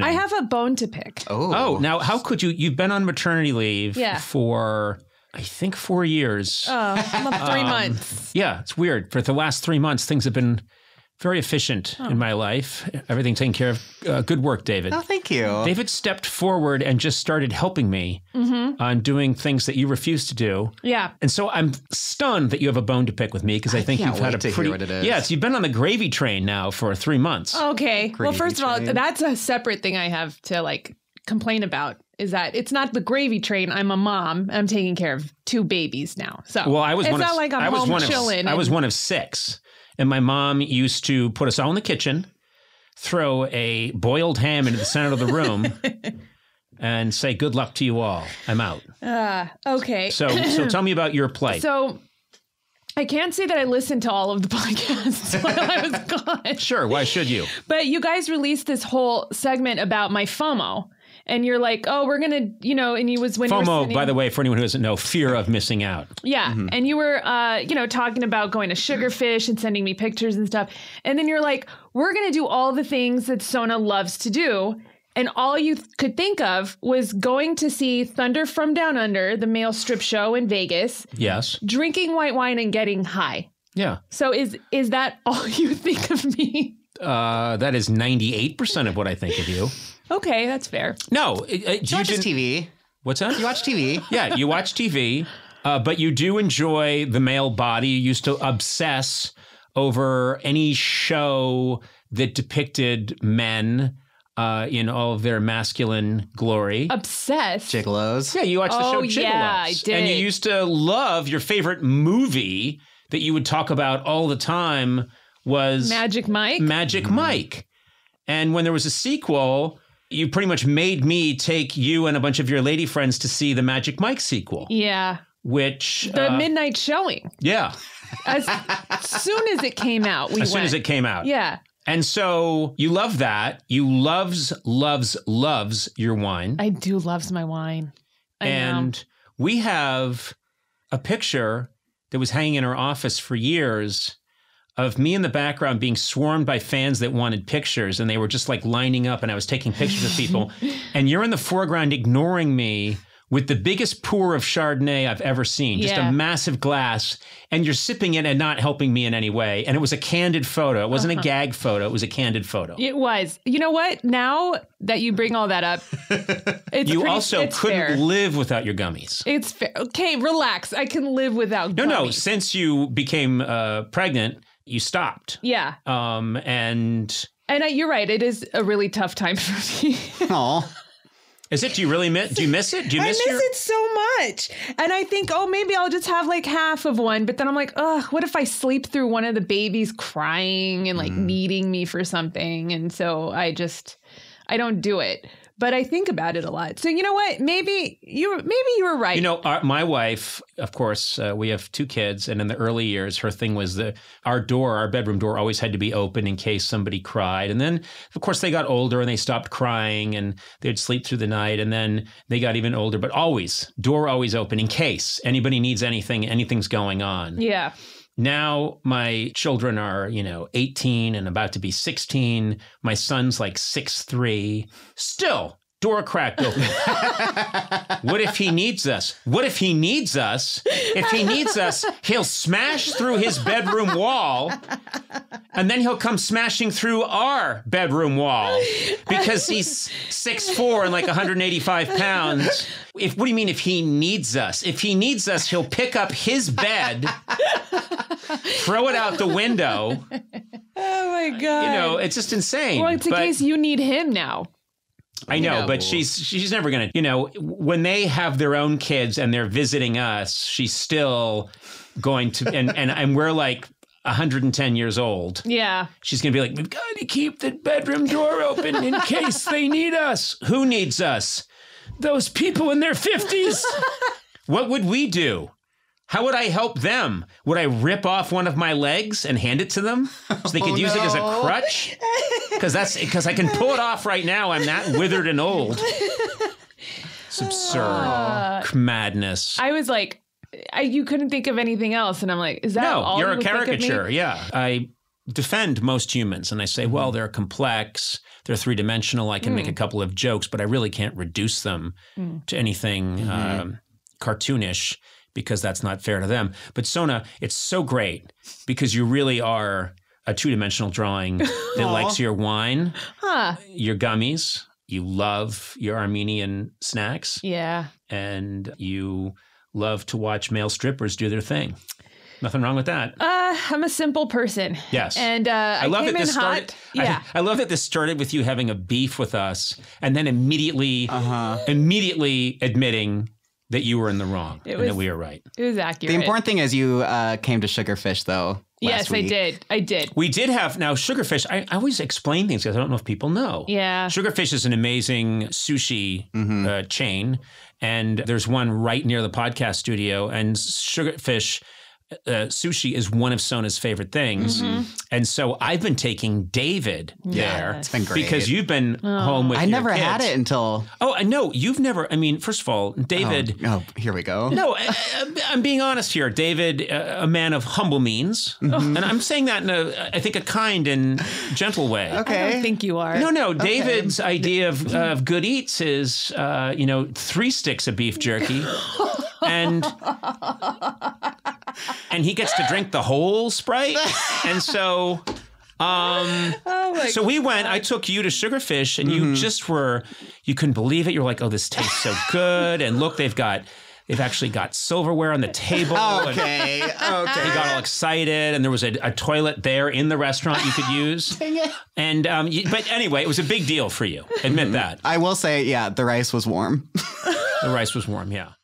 I have a bone to pick. Oh. Oh, now how could you? You've been on maternity leave Yeah. for, I think, four years. Oh, three um, months. Yeah, it's weird. For the last three months, things have been very efficient oh. in my life. Everything taken care of. Uh, good work, David. Oh, thank you. David stepped forward and just started helping me mm-hmm. on doing things that you refuse to do. Yeah. And so I'm stunned that you have a bone to pick with me because I, I, think you've had a pretty. What it is. Yes, you've been on the gravy train now for three months. Okay. Gravy well, first train. of all, that's a separate thing I have to like complain about is that it's not the gravy train. I'm a mom. And I'm taking care of two babies now. So well, I was it's not of, like I'm I was home one chilling. Of, I was one of six. And my mom used to put us all in the kitchen, throw a boiled ham into the center of the room, and say, Good luck to you all. I'm out. Uh, okay. So, so tell me about your play. So, I can't say that I listened to all of the podcasts while I was gone. Sure, why should you? But you guys released this whole segment about my FOMO, and you're like, oh, we're gonna, you know, and you was when FOMO, by the way, for anyone who doesn't know, fear of missing out. Yeah, mm-hmm. and you were, uh, you know, talking about going to Sugarfish and sending me pictures and stuff, and then you're like, we're gonna do all the things that Sona loves to do, and all you th- could think of was going to see Thunder from Down Under, the male strip show in Vegas. Yes, drinking white wine and getting high. Yeah. So is is that all you think of me? Uh, that is ninety eight percent of what I think of you. Okay, that's fair. No, it, it, you, She TV. What's that? You watch TV. yeah, you watch TV, uh, but you do enjoy the male body. You used to obsess over any show that depicted men uh, in all of their masculine glory. Obsessed. Gigolos. yeah, you watched the show Oh, Gigolos, yeah, I and you used to love your favorite movie that you would talk about all the time was Magic Mike. Magic Mike. And when there was a sequel, you pretty much made me take you and a bunch of your lady friends to see the Magic Mike sequel. Yeah. Which the uh, midnight showing. Yeah. As soon as it came out, we as went. soon as it came out. Yeah. And so you love that. You loves loves loves your wine. I do loves my wine. I and know. we have a picture that was hanging in her office for years of me in the background being swarmed by fans that wanted pictures and they were just like lining up and I was taking pictures of people. and you're in the foreground ignoring me with the biggest pour of Chardonnay I've ever seen, just yeah. a massive glass, and you're sipping it and not helping me in any way. And it was a candid photo. It wasn't uh-huh. a gag photo. It was a candid photo. It was. You know what? Now that you bring all that up, you pretty, also couldn't fair. live without your gummies. It's fair. Okay, relax. I can live without. No, gummies. no. Since you became uh, pregnant you stopped. Yeah. Um, and and I, you're right. It is a really tough time for me. Aw. Is it? Do you really miss? Do you miss it? Do you miss, I miss your- it so much? And I think, oh, maybe I'll just have like half of one. But then I'm like, ugh, what if I sleep through one of the babies crying and like mm. needing me for something? And so I just I don't do it. But I think about it a lot. So you know what? Maybe you maybe you were right. You know, our, my wife, of course, uh, we have two kids, and in the early years, her thing was that our door, our bedroom door, always had to be open in case somebody cried. And then, of course, they got older and they stopped crying, and they'd sleep through the night. And then they got even older, but always door always open in case anybody needs anything, anything's going on. Yeah. Now my children are, you know, 18 and about to be 16. My son's like six three. Still, door cracked open. what if he needs us? What if he needs us? If he needs us, he'll smash through his bedroom wall and then he'll come smashing through our bedroom wall because he's six four and like 185 pounds. If what do you mean if he needs us? If he needs us, he'll pick up his bed throw it out the window. Oh my god! You know, it's just insane. Well, it's a in case you need him now. I know, no. but she's she's never gonna. You know, when they have their own kids and they're visiting us, she's still going to and and and we're like 110 years old. Yeah. She's going to be like, we've got to keep the bedroom door open in case they need us. Who needs us? Those people in their 50s. what would we do? How would I help them? Would I rip off one of my legs and hand it to them so they oh, could oh, use no. it as a crutch? Because that's because I can pull it off right now. I'm not withered and old. It's absurd uh, madness. I was like, I, you couldn't think of anything else, and I'm like, is that no? All you're a caricature. Yeah, I defend most humans, and I say, well, they're complex, they're three dimensional. I can mm. make hmm. a couple of jokes, but I really can't reduce them mm. to anything mm-hmm. um, cartoonish because that's not fair to them. But Sona, it's so great because you really are a two dimensional drawing that likes your wine, huh. your gummies. You love your Armenian snacks. Yeah. And you love to watch male strippers do their thing. Nothing wrong with that. Uh, I'm a simple person. Yes. And uh, I, I, love came in started, hot. Yeah. I, I, love that this started with you having a beef with us and then immediately, uh-huh. immediately admitting that you were in the wrong it and was, that we were right. It was accurate. The important thing is you uh, came to Sugarfish, though. yes, week. I did. I did. We did have now Sugarfish. I, I always explain things because I don't know if people know. Yeah, Sugarfish is an amazing sushi mm-hmm. uh, chain, and there's one right near the podcast studio. And Sugarfish uh, sushi is one of Sona's favorite things, mm -hmm. and so I've been taking David there. It's been great because you've been oh. home with. I never kids. had it until. Oh, no, you've never. I mean, first of all, David. Oh, oh here we go. No, uh, uh, I, am being honest here. David, uh, a man of humble means, mm -hmm. and I'm saying that in a, I think, a kind and gentle way. Okay, I think you are. No, no. Okay. David's idea of, of good eats is, uh, you know, three sticks of beef jerky. and and he gets to drink the whole Sprite. and so um, oh so we God. went. I took you to Sugarfish, and mm-hmm. you just were you couldn't believe it. You're like, oh, this tastes so good, and look, they've got. They've actually got silverware on the table. okay, okay. They got all excited, and there was a, a, toilet there in the restaurant you could use. and um, you, but anyway, it was a big deal for you. Admit mm-hmm. that. I will say, yeah, the rice was warm. the rice was warm. Yeah.